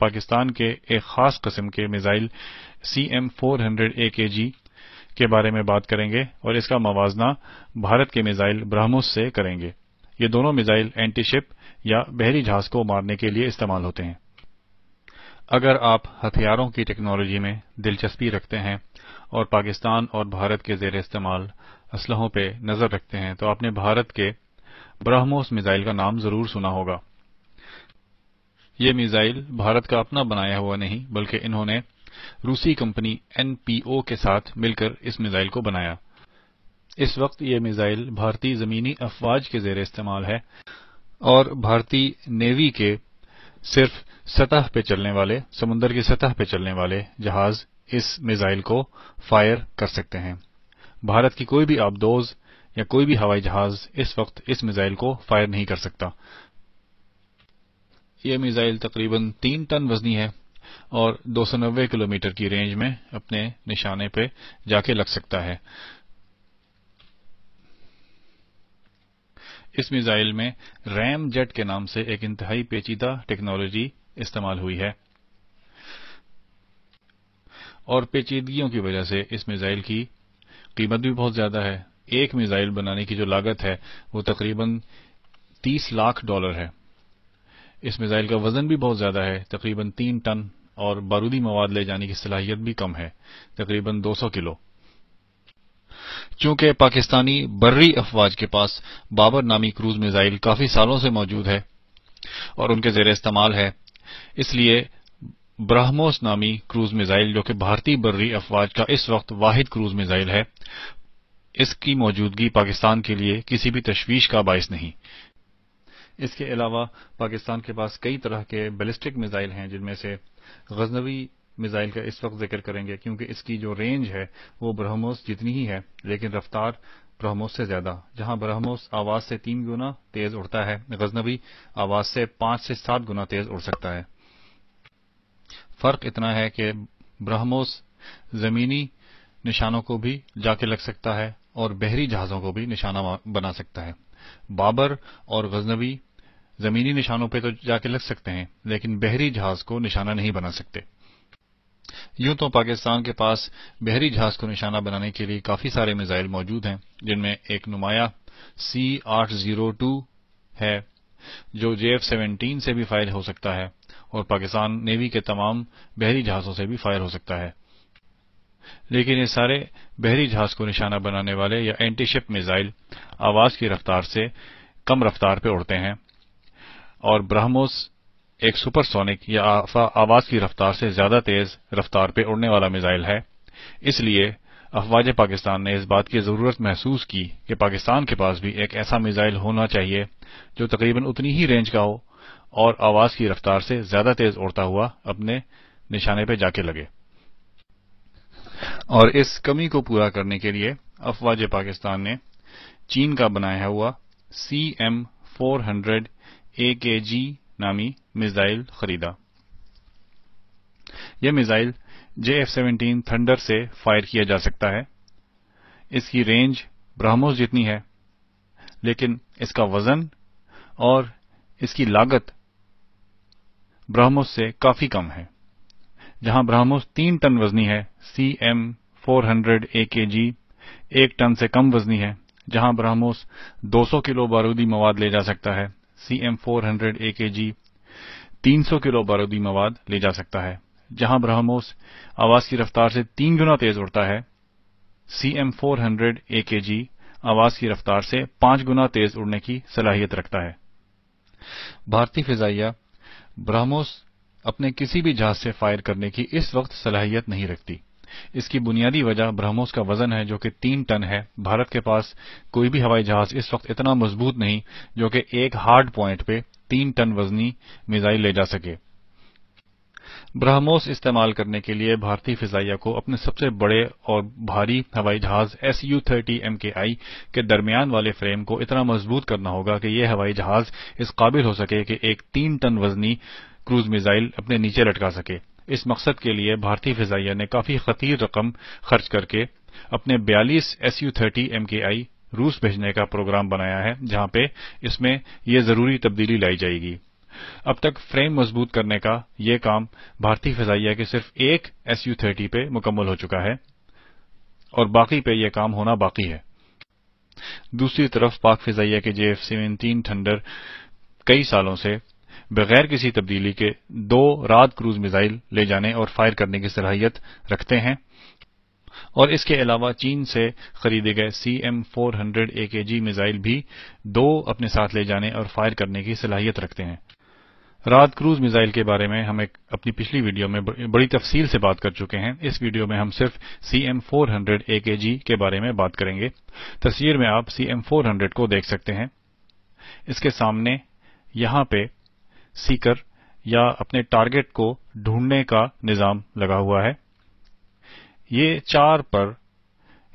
पाकिस्तान के एक खास कस्म के missile C M four hundred A K G के बारे में बात करेंगे और इसका मवाजना भारत के मिसाइल ब्रह्मोस से करेंगे ये दोनों मिसाइल एंटी शिप या बहरी जहाज को मारने के लिए इस्तेमाल होते हैं अगर आप हथियारों की टेक्नोलॉजी में दिलचस्पी रखते हैं और पाकिस्तान और भारत के जेर इस्तेमाल असलहों पर नजर रखते हैं तो आपने भारत के ब्रह्मोस मिसाइल का नाम जरूर सुना होगा ये मिसाइल भारत का अपना बनाया हुआ नहीं बल्कि इन्होंने रूसी कंपनी एनपीओ के साथ मिलकर इस मिसाइल को बनाया इस वक्त ये मिसाइल भारतीय जमीनी अफवाज के जेर इस्तेमाल है और भारतीय नेवी के सिर्फ सतह पे चलने वाले समुन्दर की सतह पे चलने वाले जहाज इस मिसाइल को फायर कर सकते हैं भारत की कोई भी आबदोज या कोई भी हवाई जहाज इस वक्त इस मिसाइल को फायर नहीं कर सकता यह मिसाइल तकरीबन तीन टन वजनी है और 290 किलोमीटर की रेंज में अपने निशाने पे जाके लग सकता है इस मिसाइल में रैम जेट के नाम से एक इंतहाई पेचीदा टेक्नोलॉजी इस्तेमाल हुई है और पेचीदगियों की वजह से इस मिसाइल की कीमत भी बहुत ज्यादा है एक मिसाइल बनाने की जो लागत है वो तकरीबन 30 लाख डॉलर है इस मिसाइल का वजन भी बहुत ज्यादा है तकरीबन तीन टन और बारूदी मवाद ले जाने की सलाहियत भी कम है तकरीबन 200 किलो चूंकि पाकिस्तानी बर्री अफवाज के पास बाबर नामी क्रूज मिसाइल काफी सालों से मौजूद है और उनके जेर इस्तेमाल है इसलिए ब्राह्मोस नामी क्रूज मिसाइल जो कि भारतीय बर्री अफवाज का इस वक्त वाहिद क्रूज मिसाइल है इसकी मौजूदगी पाकिस्तान के लिए किसी भी तशवीश का बायस नहीं इसके अलावा पाकिस्तान के पास कई तरह के बैलिस्टिक मिज़ाइल हैं जिनमें से गजनवी मिज़ाइल का इस वक्त जिक्र करेंगे क्योंकि इसकी जो रेंज है वो ब्रह्मोस जितनी ही है लेकिन रफ्तार ब्रह्मोस से ज्यादा जहां ब्रह्मोस आवाज से तीन गुना तेज उड़ता है गजनवी आवाज से पांच से सात गुना तेज उड़ सकता है फर्क इतना है कि ब्रह्मोस जमीनी निशानों को भी जाके लग सकता है और बहरी जहाजों को भी निशाना बना सकता है बाबर और गजनवी जमीनी निशानों पर तो जाके लग सकते हैं लेकिन बहरी जहाज को निशाना नहीं बना सकते यूं तो पाकिस्तान के पास बहरी जहाज को निशाना बनाने के लिए काफी सारे मिसाइल मौजूद हैं जिनमें एक नुमाया सी आठ जीरो टू है जो जे एफ सेवनटीन से भी फायर हो सकता है और पाकिस्तान नेवी के तमाम बहरी जहाजों से भी फायर हो सकता है लेकिन ये सारे बहरी जहाज को निशाना बनाने वाले या एंटीशिप मिसाइल आवाज की रफ्तार से कम रफ्तार पर उड़ते हैं और ब्रह्मोस एक सुपरसोनिक या आवाज की रफ्तार से ज्यादा तेज रफ्तार पे उड़ने वाला मिसाइल है इसलिए अफवाज पाकिस्तान ने इस बात की जरूरत महसूस की कि पाकिस्तान के पास भी एक ऐसा मिसाइल होना चाहिए जो तकरीबन उतनी ही रेंज का हो और आवाज की रफ्तार से ज्यादा तेज उड़ता हुआ अपने निशाने पर जाके लगे और इस कमी को पूरा करने के लिए अफवाज पाकिस्तान ने चीन का बनाया हुआ C M four hundred G नामी मिसाइल खरीदा यह missile J F seventeen thunder से फायर किया जा सकता है इसकी रेंज ब्रह्मोस जितनी है लेकिन इसका वजन और इसकी लागत ब्रह्मोस से काफी कम है जहां ब्रह्मोस तीन टन वजनी है C M four hundred A K G एक टन से कम वजनी है जहां ब्रह्मोस 200 किलो बारूदी मवाद ले जा सकता है C M four hundred A K G तीन सौ किलो बारूदी मवाद ले जा सकता है जहां ब्रह्मोस आवाज की रफ्तार से तीन गुना तेज उड़ता है C M four hundred A K G आवाज की रफ्तार से पांच गुना तेज उड़ने की सलाहियत रखता है भारतीय फिजाइया ब्रह्मोस अपने किसी भी जहाज से फायर करने की इस वक्त सलाहियत नहीं रखती इसकी बुनियादी वजह ब्रह्मोस का वजन है जो कि तीन टन है भारत के पास कोई भी हवाई जहाज इस वक्त इतना मजबूत नहीं जो कि एक हार्ड प्वाइंट पे तीन टन वजनी मिजाइल ले जा सके ब्रह्मोस इस्तेमाल करने के लिए भारतीय फिजाइया को अपने सबसे बड़े और भारी हवाई जहाज एस यू थर्टी एम के आई के दरमियान वाले फ्रेम को इतना मजबूत करना होगा कि यह हवाई जहाज इस काबिल हो सके कि एक तीन टन वजनी क्रूज मिसाइल अपने नीचे लटका सके इस मकसद के लिए भारतीय फिजाइया ने काफी खतीर रकम खर्च करके अपने 42 एस यू थर्टी रूस भेजने का प्रोग्राम बनाया है जहां पे इसमें यह जरूरी तब्दीली लाई जाएगी अब तक फ्रेम मजबूत करने का यह काम भारतीय फिजाइया के सिर्फ एक एस यू थर्टी पे मुकम्मल हो चुका है और बाकी पे यह काम होना बाकी है दूसरी तरफ पाक फिजाइया के जे एफ सेवेंटीन थंडर कई सालों से बगैर किसी तब्दीली के दो रात क्रूज मिसाइल ले जाने और फायर करने की सलाहियत रखते हैं और इसके अलावा चीन से खरीदे गए C M four hundred G missile भी दो अपने साथ ले जाने और फायर करने की सलाहियत रखते हैं रात क्रूज मिसाइल के बारे में हम एक अपनी पिछली वीडियो में बड़ी तफसील से बात कर चुके हैं इस वीडियो में हम सिर्फ C M four hundred A के बारे में बात करेंगे तस्वीर में आप सी एम फोर हंड्रेड को देख सकते हैं इसके सामने यहां पे सीकर या अपने टारगेट को ढूंढने का निजाम लगा हुआ है ये चार पर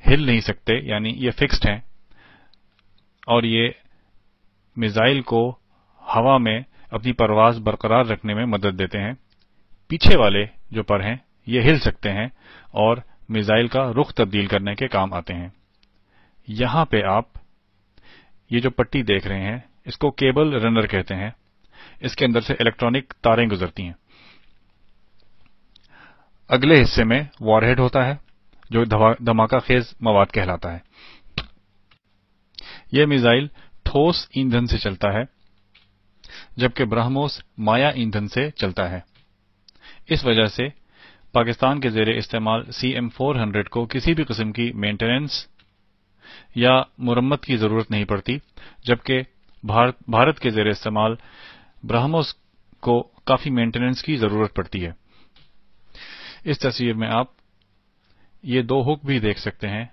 हिल नहीं सकते यानी ये फिक्स्ड हैं और ये मिसाइल को हवा में अपनी परवाज बरकरार रखने में मदद देते हैं पीछे वाले जो पर हैं ये हिल सकते हैं और मिसाइल का रुख तब्दील करने के काम आते हैं यहां पे आप ये जो पट्टी देख रहे हैं इसको केबल रनर कहते हैं इसके अंदर से इलेक्ट्रॉनिक तारें गुजरती हैं अगले हिस्से में वॉरहेड होता है जो धमाका खेज मवाद कहलाता है यह मिसाइल ठोस ईंधन से चलता है जबकि ब्रह्मोस माया ईंधन से चलता है इस वजह से पाकिस्तान के जेर इस्तेमाल सी एम फोर हंड्रेड को किसी भी किस्म की मेंटेनेंस या मुरम्मत की जरूरत नहीं पड़ती जबकि भारत, भारत के जेर इस्तेमाल ब्राह्मोस को काफी मेंटेनेंस की जरूरत पड़ती है इस तस्वीर में आप ये दो हुक भी देख सकते हैं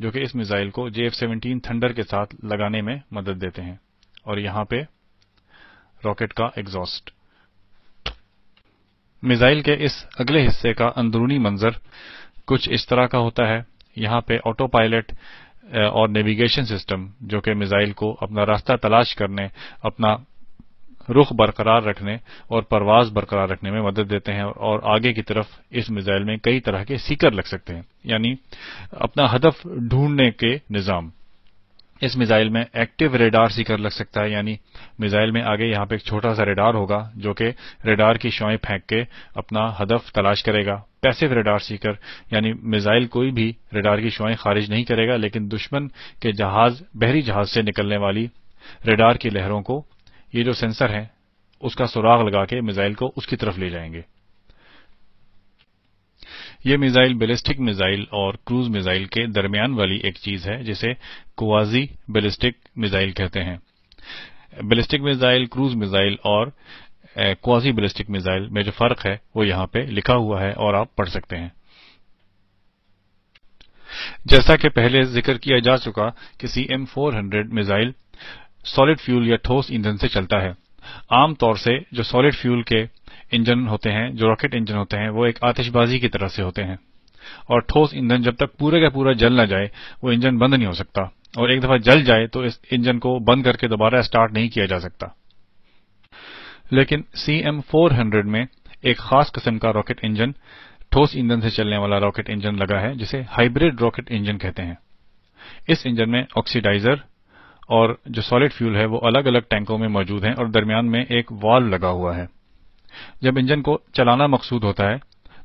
जो कि इस मिसाइल को जे एफ सेवनटीन थंडर के साथ लगाने में मदद देते हैं और यहां पे रॉकेट का एग्जॉस्ट मिसाइल के इस अगले हिस्से का अंदरूनी मंजर कुछ इस तरह का होता है यहां पे ऑटो पायलट और नेविगेशन सिस्टम जो कि मिसाइल को अपना रास्ता तलाश करने अपना रुख बरकरार रखने और परवाज बरकरार रखने में मदद देते हैं और आगे की तरफ इस मिसाइल में कई तरह के सीकर लग सकते हैं यानी अपना हदफ ढूंढने के निज़ाम इस मिसाइल में एक्टिव रेडार सीकर लग सकता है यानी मिसाइल में आगे यहां पर एक छोटा सा रेडार होगा जो कि रेडार की शौएं फेंक के अपना हदफ तलाश करेगा पैसिव रेडार सीकर यानी मिसाइल कोई भी रेडार की शौएं खारिज नहीं करेगा लेकिन दुश्मन के जहाज बहरी जहाज से निकलने वाली रेडार की लहरों को ये जो सेंसर है उसका सुराग लगा के मिसाइल को उसकी तरफ ले जाएंगे ये मिसाइल बेलिस्टिक मिसाइल और क्रूज मिसाइल के दरमियान वाली एक चीज है जिसे क्वाजी बेलिस्टिक मिसाइल कहते हैं बेलिस्टिक मिसाइल क्रूज मिसाइल और क्वाजी बेलिस्टिक मिसाइल में जो फर्क है वो यहां पे लिखा हुआ है और आप पढ़ सकते हैं जैसा कि पहले जिक्र किया जा चुका कि C M four hundred missile solid fuel या ठोस ईंधन से चलता है आमतौर से जो सॉलिड फ्यूल के इंजन होते हैं जो रॉकेट इंजन होते हैं वो एक आतिशबाजी की तरह से होते हैं और ठोस ईंधन जब तक पूरे का पूरा जल न जाए वो इंजन बंद नहीं हो सकता और एक दफा जल जाए तो इस इंजन को बंद करके दोबारा स्टार्ट नहीं किया जा सकता लेकिन CM400 में एक खास किस्म का रॉकेट इंजन ठोस ईंधन से चलने वाला रॉकेट इंजन लगा है जिसे हाइब्रिड रॉकेट इंजन कहते हैं इस इंजन में ऑक्सीडाइजर और जो सॉलिड फ्यूल है वो अलग अलग टैंकों में मौजूद हैं और दरमियान में एक वाल्व लगा हुआ है जब इंजन को चलाना मकसूद होता है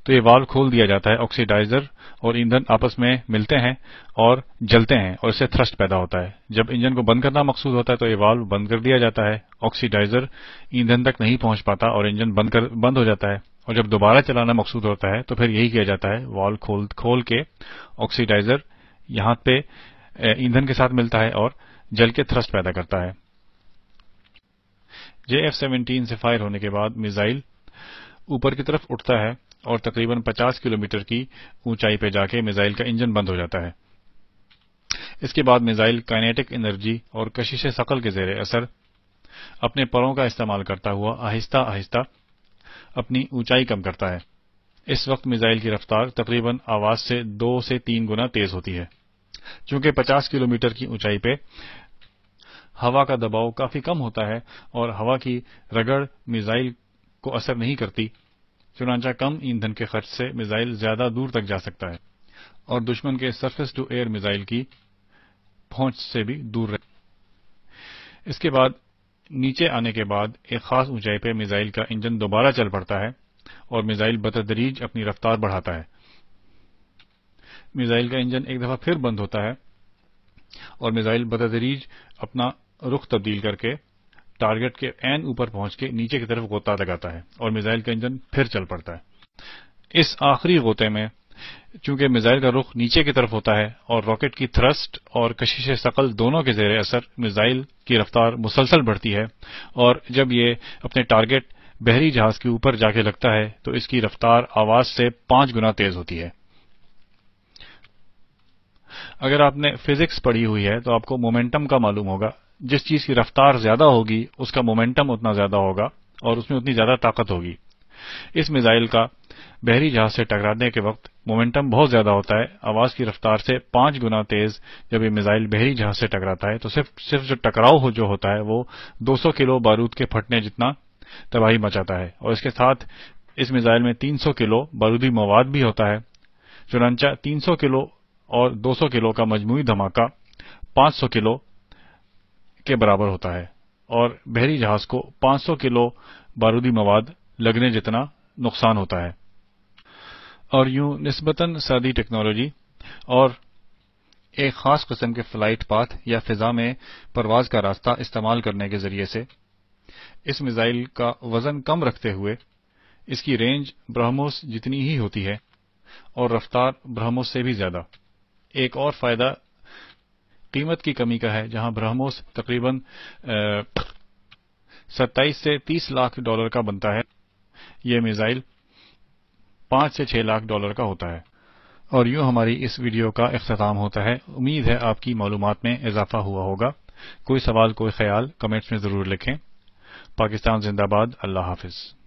तो ये वाल्व खोल दिया जाता है ऑक्सीडाइजर और ईंधन आपस में मिलते हैं और जलते हैं और इससे थ्रस्ट पैदा होता है जब इंजन को बंद करना मकसूद होता है तो ये वाल्व बंद कर दिया जाता है ऑक्सीडाइजर ईंधन तक नहीं पहुंच पाता और इंजन बंद कर बंद हो जाता है और जब दोबारा चलाना मकसूद होता है तो फिर यही किया जाता है वाल्व खोल खोल के ऑक्सीडाइजर यहां पे ईंधन के साथ मिलता है और जल के थ्रस्ट पैदा करता है जे एफ सेवनटीन से फायर होने के बाद मिसाइल ऊपर की तरफ उठता है और तकरीबन 50 किलोमीटर की ऊंचाई पर जाके मिसाइल का इंजन बंद हो जाता है इसके बाद मिसाइल काइनेटिक एनर्जी और कशिश शकल के जेर असर अपने परों का इस्तेमाल करता हुआ आहिस्ता आहिस्ता अपनी ऊंचाई कम करता है इस वक्त मिसाइल की रफ्तार तकरीबन आवाज से दो से तीन गुना तेज होती है चूंकि 50 किलोमीटर की ऊंचाई पर हवा का दबाव काफी कम होता है और हवा की रगड़ मिसाइल को असर नहीं करती चुनाचा कम ईंधन के खर्च से मिसाइल ज्यादा दूर तक जा सकता है और दुश्मन के सरफेस टू एयर मिसाइल की पहुंच से भी दूर रहे इसके बाद नीचे आने के बाद एक खास ऊंचाई पर मिसाइल का इंजन दोबारा चल पड़ता है और मिसाइल बतदरीज अपनी रफ्तार बढ़ाता है मिसाइल का इंजन एक दफा फिर बंद होता है और मिसाइल बतदरीज अपना रुख तब्दील करके टारगेट के एन ऊपर पहुंच के नीचे की तरफ गोता लगाता है और मिसाइल का इंजन फिर चल पड़ता है इस आखिरी गोते में चूंकि मिसाइल का रुख नीचे की तरफ होता है और रॉकेट की थ्रस्ट और कशिश शकल दोनों के जेर असर मिसाइल की रफ्तार मुसलसल बढ़ती है और जब ये अपने टारगेट बहरी जहाज के ऊपर जाके लगता है तो इसकी रफ्तार आवाज से पांच गुना तेज होती है अगर आपने फिजिक्स पढ़ी हुई है तो आपको मोमेंटम का मालूम होगा जिस चीज की रफ्तार ज्यादा होगी उसका मोमेंटम उतना ज्यादा होगा और उसमें उतनी ज्यादा ताकत होगी इस मिसाइल का बहरी जहाज से टकराने के वक्त मोमेंटम बहुत ज्यादा होता है आवाज की रफ्तार से पांच गुना तेज जब यह मिसाइल बहरी जहाज से टकराता है तो सिर्फ सिर्फ जो टकराव हो जो होता है वो 200 किलो बारूद के फटने जितना तबाही मचाता है और इसके साथ इस मिसाइल में 300 किलो बारूदी मवाद भी होता है चुनाचा 300 किलो और 200 किलो का मजमू धमाका 500 किलो के बराबर होता है और बहरी जहाज को 500 किलो बारूदी मवाद लगने जितना नुकसान होता है और यूं नस्बता सादी टेक्नोलॉजी और एक खास किस्म के फ्लाइट पाथ या फिजा में परवाज का रास्ता इस्तेमाल करने के जरिए से इस मिसाइल का वजन कम रखते हुए इसकी रेंज ब्रह्मोस जितनी ही होती है और रफ्तार ब्रह्मोस से भी ज्यादा एक और फायदा कीमत की कमी का है जहां ब्रह्मोस तकरीबन सत्ताईस से तीस लाख डॉलर का बनता है यह मिसाइल पांच से छह लाख डॉलर का होता है और यूं हमारी इस वीडियो का अख्ताम होता है उम्मीद है आपकी मालूम में इजाफा हुआ होगा कोई सवाल कोई ख्याल कमेंट्स में जरूर लिखें पाकिस्तान जिंदाबाद अल्लाह हाफिज़